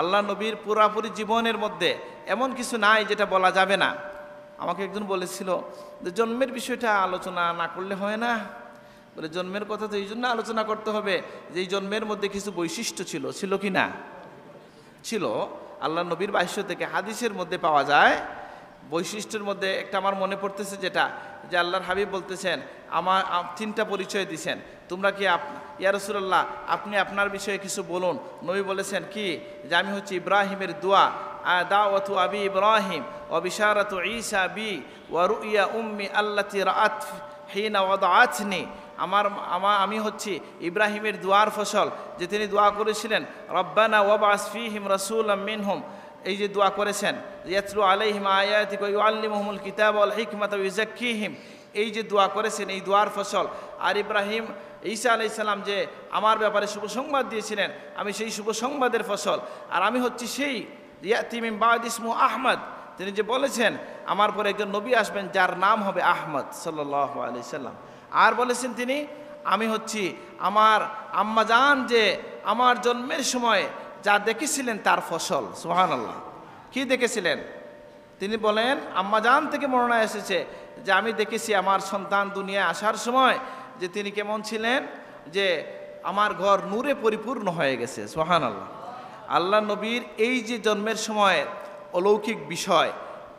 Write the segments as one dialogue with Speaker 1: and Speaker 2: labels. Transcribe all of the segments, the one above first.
Speaker 1: আল্লাহ নবীর পুরাপুরি জীবনের মধ্যে এমন কিছু নাই যেটা বলা যাবে না আমাকে একজন বলেছিল যে জন্মের বিষয়টা আলোচনা না করলে হয় না বলে জন্মের কথা তো এই জন্য আলোচনা করতে হবে যে এই জন্মের মধ্যে কিছু বৈশিষ্ট্য ছিল ছিল কি না ছিল আল্লাহ নবীর বাহ্য থেকে হাদিসের মধ্যে পাওয়া যায় বৈশিষ্ট্যের মধ্যে একটা আমার মনে পড়তেছে যেটা যে আল্লাহর হাবিব বলতেছেন আমার তিনটা পরিচয় দিছেন তোমরা কি ইয়ারসুল্লাহ আপনি আপনার বিষয়ে কিছু বলুন নবী বলেছেন কি যে আমি হচ্ছি ইব্রাহিমের দোয়া দাওয়াতু আবি ইব্রাহিম অবিশারাত ঈসা বি ওয়ারু ইয়া উম্মি তির আত হিনা ওয়াদাতনি আমার আমার আমি হচ্ছি ইব্রাহিমের দোয়ার ফসল যে তিনি দোয়া করেছিলেন রব্বানা ওয়াবাস ফিহিম রসুল মিনহুম এই যে দোয়া করেছেন ইয়াতলু আলাইহিম আয়াতি কই আল্লিমহমুল কিতাব আল হিকমত ইজাক্কিহিম এই যে দোয়া করেছেন এই দোয়ার ফসল আর ইব্রাহিম ঈসা আলি সাল্লাম যে আমার ব্যাপারে শুভ সংবাদ দিয়েছিলেন আমি সেই শুভ সংবাদের ফসল আর আমি হচ্ছি সেই ইয়াতিমিম বাদ ইসমু আহমদ তিনি যে বলেছেন আমার পরে একজন নবী আসবেন যার নাম হবে আহমদ সাল্লাহ আলি সাল্লাম আর বলেছেন তিনি আমি হচ্ছি আমার আম্মাজান যে আমার জন্মের সময় যা দেখেছিলেন তার ফসল সোহান আল্লাহ কী দেখেছিলেন তিনি বলেন আম্মাজান থেকে মরণা এসেছে যে আমি দেখেছি আমার সন্তান দুনিয়ায় আসার সময় যে তিনি কেমন ছিলেন যে আমার ঘর নূরে পরিপূর্ণ হয়ে গেছে সোহান আল্লাহ আল্লাহ নবীর এই যে জন্মের সময় অলৌকিক বিষয়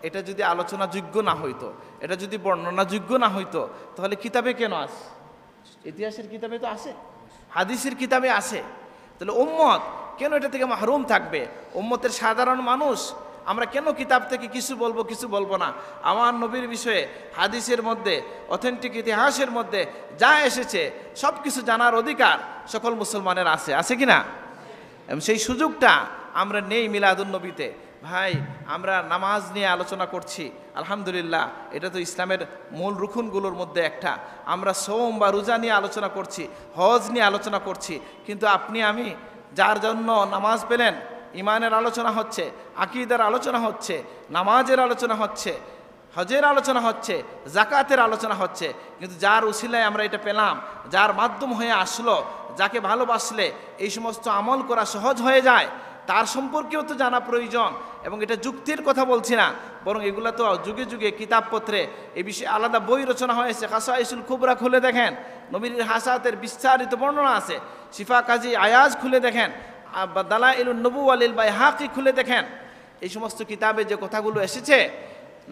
Speaker 1: এটা যদি আলোচনাযোগ্য না হইতো এটা যদি বর্ণনাযোগ্য না হইতো তাহলে কিতাবে কেন আস ইতিহাসের কিতাবে তো আছে হাদিসের কিতাবে আছে তাহলে ওম্মত কেন এটা থেকে মাহরুম থাকবে উম্মতের সাধারণ মানুষ আমরা কেন কিতাব থেকে কিছু বলবো কিছু বলবো না আমার নবীর বিষয়ে হাদিসের মধ্যে অথেন্টিক ইতিহাসের মধ্যে যা এসেছে সব কিছু জানার অধিকার সকল মুসলমানের আছে আছে কি না সেই সুযোগটা আমরা নেই মিলাদুল নবীতে ভাই আমরা নামাজ নিয়ে আলোচনা করছি আলহামদুলিল্লাহ এটা তো ইসলামের মূল রুখুনগুলোর মধ্যে একটা আমরা সোম বা রোজা নিয়ে আলোচনা করছি হজ নিয়ে আলোচনা করছি কিন্তু আপনি আমি যার জন্য নামাজ পেলেন ইমানের আলোচনা হচ্ছে আকিদের আলোচনা হচ্ছে নামাজের আলোচনা হচ্ছে হজের আলোচনা হচ্ছে জাকাতের আলোচনা হচ্ছে কিন্তু যার উশিলায় আমরা এটা পেলাম যার মাধ্যম হয়ে আসলো যাকে ভালোবাসলে এই সমস্ত আমল করা সহজ হয়ে যায় তার সম্পর্কেও তো জানা প্রয়োজন এবং এটা যুক্তির কথা বলছি না বরং এগুলো তো যুগে যুগে কিতাবপত্রে এ বিষয়ে আলাদা বই রচনা হয়েছে খাসা ইসুল খুবরা খুলে দেখেন নবীর হাসাতের বিস্তারিত বর্ণনা আছে শিফা কাজী আয়াজ খুলে দেখেন দালা ইলুল নবু আলিল বাই হাকি খুলে দেখেন এই সমস্ত কিতাবে যে কথাগুলো এসেছে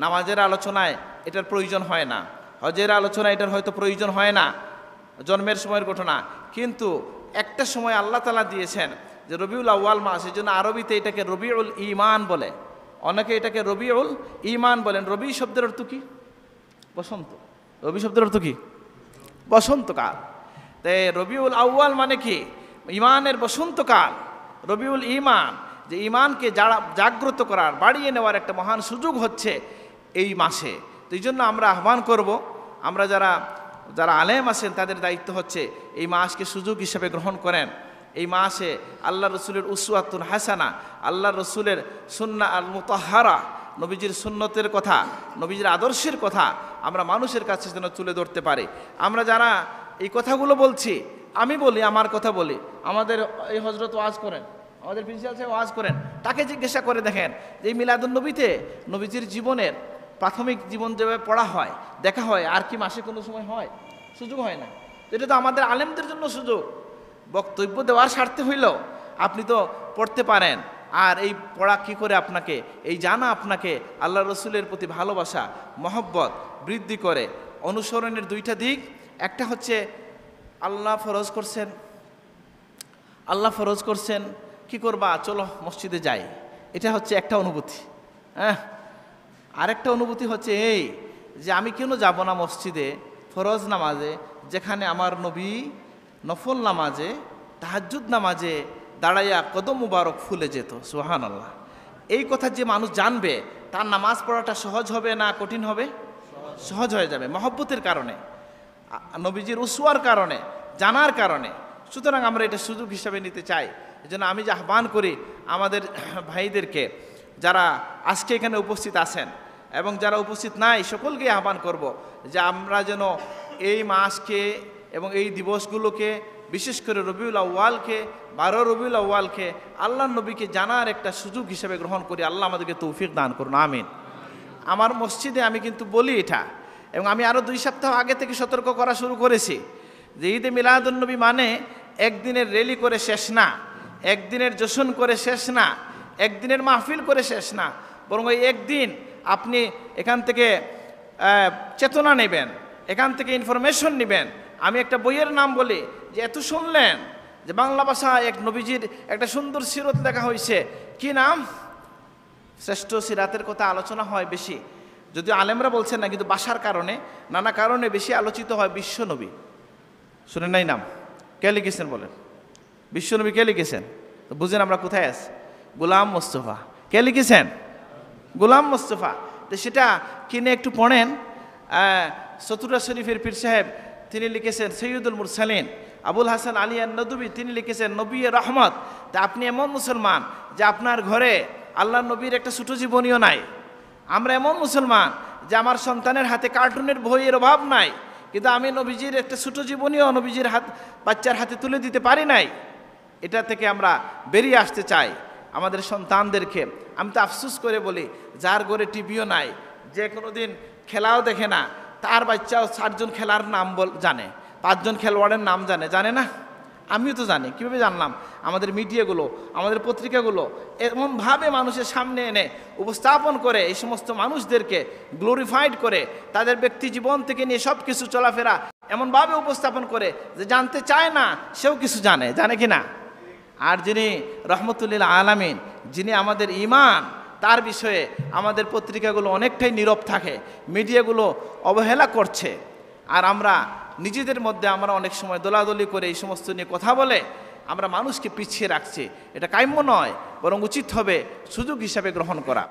Speaker 1: নামাজের আলোচনায় এটার প্রয়োজন হয় না হজের আলোচনা এটার হয়তো প্রয়োজন হয় না জন্মের সময়ের ঘটনা কিন্তু একটা সময় আল্লাহ তালা দিয়েছেন যে রবিউল আউ্য়াল মাস এই জন্য আরবিতে এটাকে রবিউল ইমান বলে অনেকে এটাকে রবিউল ইমান বলেন রবি শব্দের অর্থ কি বসন্ত রবি শব্দের অর্থ কী বসন্তকাল তাই রবিউল আউ্বাল মানে কি ইমানের বসন্তকাল রবিউল ইমান যে ইমানকে যারা জাগ্রত করার বাড়িয়ে নেওয়ার একটা মহান সুযোগ হচ্ছে এই মাসে তো এই জন্য আমরা আহ্বান করব আমরা যারা যারা আলেম আছেন তাদের দায়িত্ব হচ্ছে এই মাসকে সুযোগ হিসেবে গ্রহণ করেন এই মাসে আল্লাহ রসুলের উসুয়াতুল হাসানা আল্লাহ রসুলের সুন্না আল মুতাহারা নবীজির সুন্নতের কথা নবীজির আদর্শের কথা আমরা মানুষের কাছে যেন তুলে ধরতে পারি আমরা যারা এই কথাগুলো বলছি আমি বলি আমার কথা বলি আমাদের এই হজরত ওয়াজ করেন আমাদের প্রিন্সিপাল সাহেব ওয়াজ করেন তাকে জিজ্ঞাসা করে দেখেন যে মিলাদুল নবীতে নবীজির জীবনের প্রাথমিক জীবন যেভাবে পড়া হয় দেখা হয় আর কি মাসে কোনো সময় হয় সুযোগ হয় না এটা তো আমাদের আলেমদের জন্য সুযোগ বক্তব্য দেওয়ার স্বার্থে হইল আপনি তো পড়তে পারেন আর এই পড়া কি করে আপনাকে এই জানা আপনাকে আল্লাহ রসুলের প্রতি ভালোবাসা মহব্বত বৃদ্ধি করে অনুসরণের দুইটা দিক একটা হচ্ছে আল্লাহ ফরজ করছেন আল্লাহ ফরজ করছেন কি করবা চলো মসজিদে যাই এটা হচ্ছে একটা অনুভূতি হ্যাঁ আরেকটা অনুভূতি হচ্ছে এই যে আমি কেন যাব না মসজিদে ফরজ নামাজে যেখানে আমার নবী নফল নামাজে তাহাজুদ নামাজে দাঁড়াইয়া কদম মুবারক ফুলে যেত সোহান আল্লাহ এই কথা যে মানুষ জানবে তার নামাজ পড়াটা সহজ হবে না কঠিন হবে সহজ হয়ে যাবে মহব্বতের কারণে নবীজির উসুয়ার কারণে জানার কারণে সুতরাং আমরা এটা সুযোগ হিসাবে নিতে চাই জন্য আমি যে আহ্বান করি আমাদের ভাইদেরকে যারা আজকে এখানে উপস্থিত আছেন এবং যারা উপস্থিত নাই সকলকে আহ্বান করব যে আমরা যেন এই মাসকে এবং এই দিবসগুলোকে বিশেষ করে রবিউল আউ্য়ালকে বারো রবিউল আউ্য়ালকে আল্লাহ নবীকে জানার একটা সুযোগ হিসেবে গ্রহণ করি আল্লাহ আমাদেরকে তৌফিক দান করুন আমিন আমার মসজিদে আমি কিন্তু বলি এটা এবং আমি আরও দুই সপ্তাহ আগে থেকে সতর্ক করা শুরু করেছি যে ঈদে মিলাদুলনবী মানে একদিনের র্যালি করে শেষ না একদিনের জশন করে শেষ না একদিনের মাহফিল করে শেষ না বরং ওই একদিন আপনি এখান থেকে চেতনা নেবেন এখান থেকে ইনফরমেশন নেবেন আমি একটা বইয়ের নাম বলি যে এত শুনলেন যে বাংলা ভাষায় এক নবীজির একটা সুন্দর সিরত লেখা হয়েছে কি নাম শ্রেষ্ঠ সিরাতের কথা আলোচনা হয় বেশি যদিও আলেমরা বলছেন না কিন্তু বাসার কারণে নানা কারণে বেশি আলোচিত হয় বিশ্বনবী শুনে নাই নাম কে লিখেছেন বলেন বিশ্বনবী কে লিখেছেন তো বুঝেন আমরা কোথায় আছি গোলাম মোস্তফা কে লিখেছেন গোলাম মোস্তফা তো সেটা কিনে একটু পড়েন চতুরা শরীফের পীর সাহেব তিনি লিখেছেন সৈয়দুল মুরসালিন আবুল হাসান আলী আর তিনি লিখেছেন নবী রহমত তা আপনি এমন মুসলমান যে আপনার ঘরে আল্লাহ নবীর একটা ছোটো জীবনীও নাই আমরা এমন মুসলমান যে আমার সন্তানের হাতে কার্টুনের বইয়ের অভাব নাই কিন্তু আমি নবীজির একটা ছোটো জীবনীও নবীজির হাত বাচ্চার হাতে তুলে দিতে পারি নাই এটা থেকে আমরা বেরিয়ে আসতে চাই আমাদের সন্তানদেরকে আমি তো আফসুস করে বলি যার ঘরে টিভিও নাই যে কোনো দিন খেলাও দেখে না তার বাচ্চাও চারজন খেলার নাম বল জানে পাঁচজন খেলোয়াড়ের নাম জানে জানে না আমিও তো জানি কীভাবে জানলাম আমাদের মিডিয়াগুলো আমাদের পত্রিকাগুলো এমনভাবে মানুষের সামনে এনে উপস্থাপন করে এই সমস্ত মানুষদেরকে গ্লোরিফাইড করে তাদের ব্যক্তি জীবন থেকে নিয়ে সব কিছু চলাফেরা এমনভাবে উপস্থাপন করে যে জানতে চায় না সেও কিছু জানে জানে কি না আর যিনি রহমতুল্লিল আলামিন যিনি আমাদের ইমান তার বিষয়ে আমাদের পত্রিকাগুলো অনেকটাই নীরব থাকে মিডিয়াগুলো অবহেলা করছে আর আমরা নিজেদের মধ্যে আমরা অনেক সময় দোলাদলি করে এই সমস্ত নিয়ে কথা বলে আমরা মানুষকে পিছিয়ে রাখছি এটা কাম্য নয় বরং উচিত হবে সুযোগ হিসাবে গ্রহণ করা